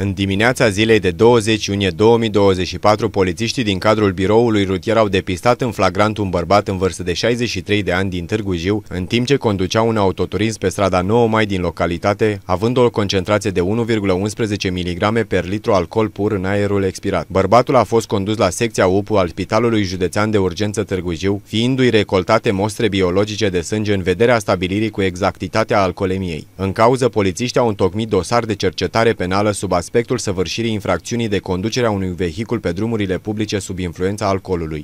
În dimineața zilei de 20 iunie 2024, polițiștii din cadrul biroului rutier au depistat în flagrant un bărbat în vârstă de 63 de ani din Târgu Jiu, în timp ce conducea un autoturism pe strada 9 mai din localitate, având o concentrație de 1,11 mg per litru alcool pur în aerul expirat. Bărbatul a fost condus la secția UPU al Spitalului Județean de Urgență Târgu Jiu, fiindu-i recoltate mostre biologice de sânge în vederea stabilirii cu exactitatea alcoolemiei. În cauză, polițiștii au întocmit dosar de cercetare penală sub aspectul săvârșirii infracțiunii de conducere a unui vehicul pe drumurile publice sub influența alcoolului.